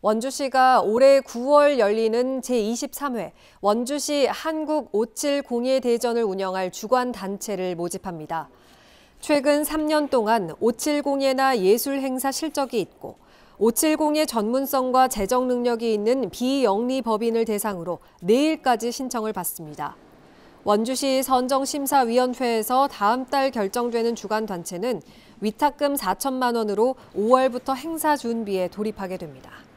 원주시가 올해 9월 열리는 제23회 원주시 한국 5702 대전을 운영할 주관 단체를 모집합니다. 최근 3년 동안 570예나 예술 행사 실적이 있고 570의 전문성과 재정 능력이 있는 비영리 법인을 대상으로 내일까지 신청을 받습니다. 원주시 선정심사위원회에서 다음 달 결정되는 주관 단체는 위탁금 4천만 원으로 5월부터 행사 준비에 돌입하게 됩니다.